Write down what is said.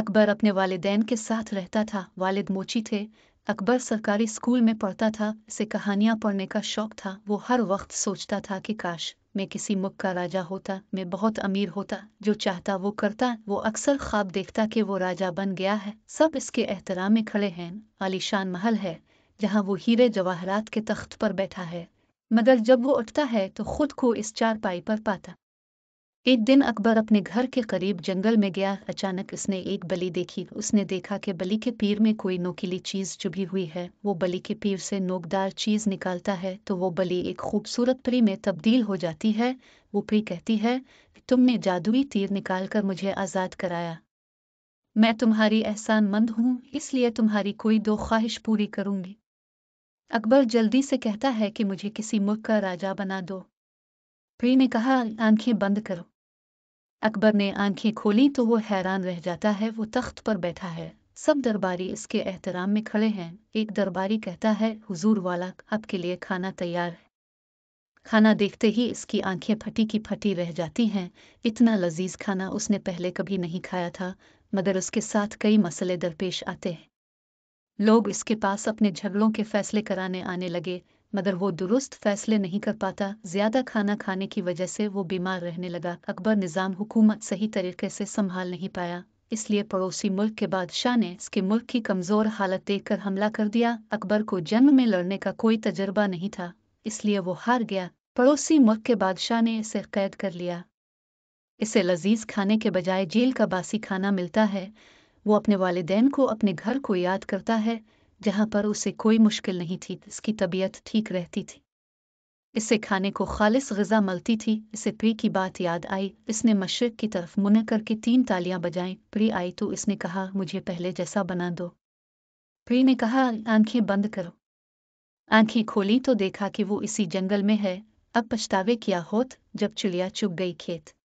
अकबर अपने वालदेन के साथ रहता था वालिद मोची थे अकबर सरकारी स्कूल में पढ़ता था इसे कहानियाँ पढ़ने का शौक था वो हर वक्त सोचता था कि काश मैं किसी मुख का राजा होता मैं बहुत अमीर होता जो चाहता वो करता वो अक्सर ख्वाब देखता कि वो राजा बन गया है सब इसके एहतराम में खड़े हैं आलिशान महल है जहाँ वो हीरे जवाहरात के तख्त पर बैठा है मगर जब वो उठता है तो खुद को इस चार पाई पर पाता एक दिन अकबर अपने घर के करीब जंगल में गया अचानक उसने एक बली देखी उसने देखा कि बली के पीर में कोई नोकीली चीज चुभी हुई है वो बली के पीर से नोकदार चीज निकालता है तो वो बली एक खूबसूरत परी में तब्दील हो जाती है वो परी कहती है तुमने जादुई तीर निकालकर मुझे आजाद कराया मैं तुम्हारी एहसानमंद हूँ इसलिए तुम्हारी कोई दो ख्वाहिश पूरी करूंगी अकबर जल्दी से कहता है कि मुझे किसी मुल्क का राजा बना दो प्री ने कहा आंखें बंद करो अकबर ने आंखें खोली तो वो हैरान रह जाता है वो तख्त पर बैठा है सब दरबारी इसके एहतराम में खड़े हैं एक दरबारी कहता है हुजूर वाला आपके लिए खाना तैयार है खाना देखते ही इसकी आंखें फटी की फटी रह जाती हैं इतना लजीज खाना उसने पहले कभी नहीं खाया था मगर उसके साथ कई मसले दरपेश आते हैं लोग इसके पास अपने झगड़ों के फैसले कराने आने लगे मगर वो दुरुस्त फैसले नहीं कर पाता ज्यादा खाना खाने की वजह से वो बीमार रहने लगा अकबर निज़ाम हुकूमत सही तरीके से संभाल नहीं पाया इसलिए पड़ोसी मुल्क के बादशाह ने इसके मुल्क की कमज़ोर हालत देखकर हमला कर दिया अकबर को जन्म में लड़ने का कोई तजर्बा नहीं था इसलिए वो हार गया पड़ोसी मुल्क के बादशाह ने इसे कैद कर लिया इसे लजीज खाने के बजाय जेल का बासी खाना मिलता है वो अपने वालदेन को अपने घर को याद करता है जहाँ पर उसे कोई मुश्किल नहीं थी इसकी तबीयत ठीक रहती थी इसे खाने को खालिस गजा मलती थी इसे प्री की बात याद आई इसने मशरक की तरफ मुन करके तीन तालियां बजाई प्री आई तो इसने कहा मुझे पहले जैसा बना दो प्री ने कहा आंखें बंद करो आंखें खोली तो देखा कि वो इसी जंगल में है अब पछतावे किया होत जब चिड़िया चुग गई खेत